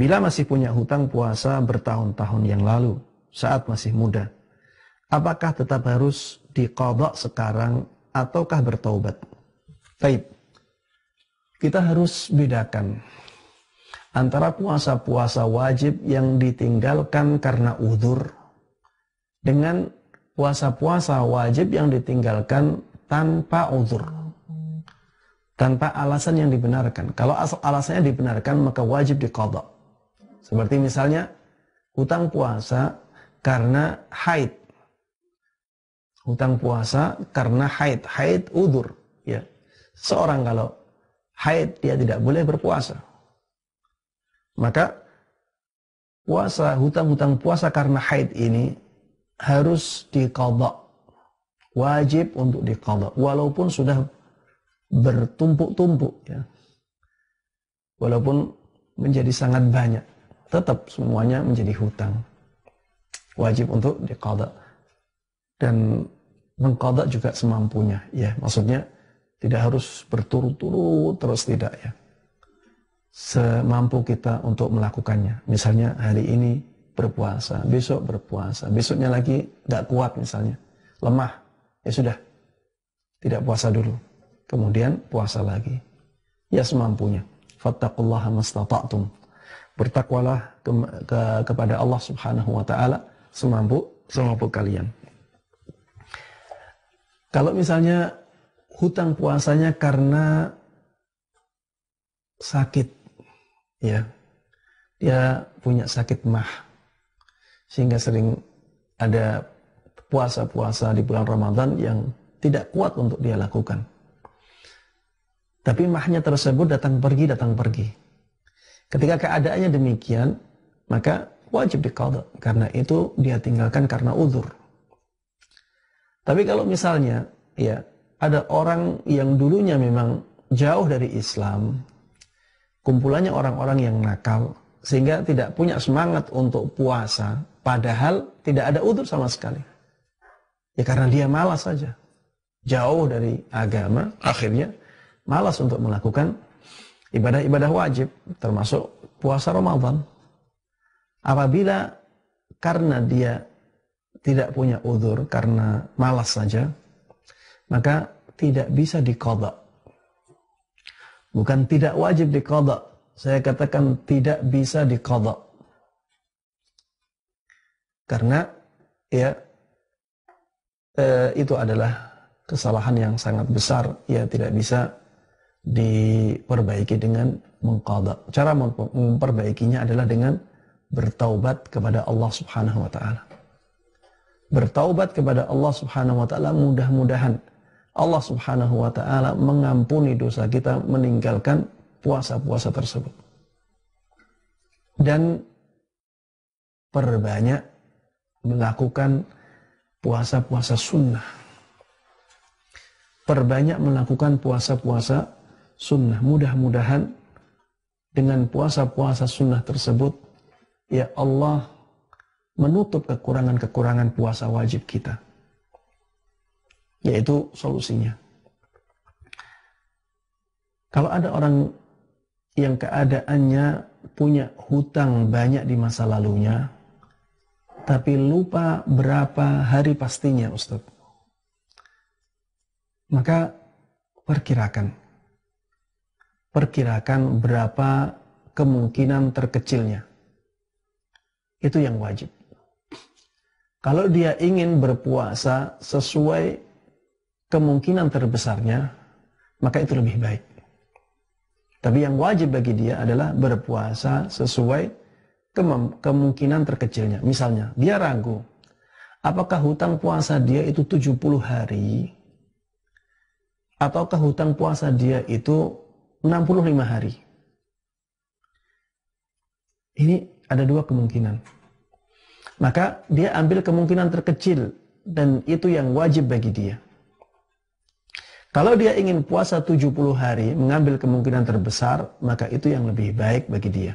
Bila masih punya hutang puasa bertahun-tahun yang lalu, saat masih muda, apakah tetap harus dikodok sekarang ataukah bertobat? Baik, Kita harus bedakan antara puasa-puasa wajib yang ditinggalkan karena udur dengan puasa-puasa wajib yang ditinggalkan tanpa udur tanpa alasan yang dibenarkan. Kalau alasannya dibenarkan maka wajib dikodok. Seperti misalnya hutang puasa karena haid. hutang puasa karena haid. Haid udur. Ya. Seorang kalau haid dia tidak boleh berpuasa. Maka puasa, hutang-hutang puasa karena haid ini harus dikodok. Wajib untuk dikodok. Walaupun sudah bertumpuk-tumpuk. Ya. Walaupun menjadi sangat banyak tetap semuanya menjadi hutang. Wajib untuk dikodok. Dan mengkodok juga semampunya. ya Maksudnya tidak harus berturut-turut terus tidak ya. Semampu kita untuk melakukannya. Misalnya hari ini berpuasa, besok berpuasa, besoknya lagi tidak kuat misalnya, lemah, ya sudah, tidak puasa dulu. Kemudian puasa lagi. Ya semampunya. Fattakullaha mastata'tum bertakwalah ke, ke, kepada Allah Subhanahu wa taala semampu semampu kalian. Kalau misalnya hutang puasanya karena sakit ya. Dia punya sakit mah sehingga sering ada puasa-puasa di bulan Ramadan yang tidak kuat untuk dia lakukan. Tapi mahnya tersebut datang pergi, datang pergi. Ketika keadaannya demikian, maka wajib dikodok. Karena itu dia tinggalkan karena uzur. Tapi kalau misalnya, ya, ada orang yang dulunya memang jauh dari Islam, kumpulannya orang-orang yang nakal, sehingga tidak punya semangat untuk puasa, padahal tidak ada udur sama sekali. Ya karena dia malas saja. Jauh dari agama, akhirnya malas untuk melakukan ibadah-ibadah wajib termasuk puasa Ramadan. Apabila karena dia tidak punya udur karena malas saja, maka tidak bisa dikodok. Bukan tidak wajib dikodok. Saya katakan tidak bisa dikodok. Karena ya eh, itu adalah kesalahan yang sangat besar. Ya tidak bisa diperbaiki dengan mengqadha. Cara memperbaikinya adalah dengan bertaubat kepada Allah Subhanahu wa taala. Bertaubat kepada Allah Subhanahu wa taala mudah-mudahan Allah Subhanahu wa taala mengampuni dosa kita meninggalkan puasa-puasa tersebut. Dan perbanyak melakukan puasa-puasa sunnah. Perbanyak melakukan puasa-puasa sunnah. Mudah-mudahan dengan puasa-puasa sunnah tersebut, ya Allah menutup kekurangan-kekurangan puasa wajib kita. Yaitu solusinya. Kalau ada orang yang keadaannya punya hutang banyak di masa lalunya, tapi lupa berapa hari pastinya, Ustaz. Maka perkirakan perkirakan berapa kemungkinan terkecilnya. Itu yang wajib. Kalau dia ingin berpuasa sesuai kemungkinan terbesarnya, maka itu lebih baik. Tapi yang wajib bagi dia adalah berpuasa sesuai kemungkinan terkecilnya. Misalnya, dia ragu, apakah hutang puasa dia itu 70 hari, ataukah hutang puasa dia itu 65 hari. Ini ada dua kemungkinan. Maka dia ambil kemungkinan terkecil dan itu yang wajib bagi dia. Kalau dia ingin puasa 70 hari, mengambil kemungkinan terbesar, maka itu yang lebih baik bagi dia.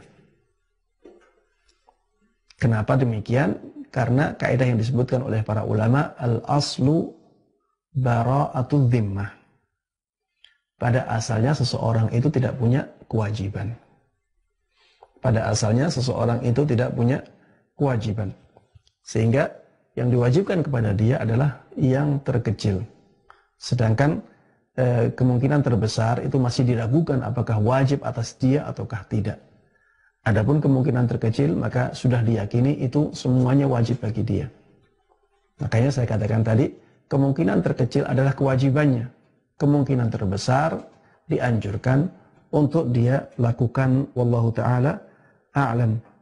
Kenapa demikian? Karena kaidah yang disebutkan oleh para ulama, al-aslu bara'atul dhimmah. Pada asalnya seseorang itu tidak punya kewajiban. Pada asalnya seseorang itu tidak punya kewajiban. Sehingga yang diwajibkan kepada dia adalah yang terkecil. Sedangkan eh, kemungkinan terbesar itu masih diragukan apakah wajib atas dia ataukah tidak. Adapun kemungkinan terkecil maka sudah diyakini itu semuanya wajib bagi dia. Makanya saya katakan tadi, kemungkinan terkecil adalah kewajibannya kemungkinan terbesar dianjurkan untuk dia lakukan wallahu taala a'lam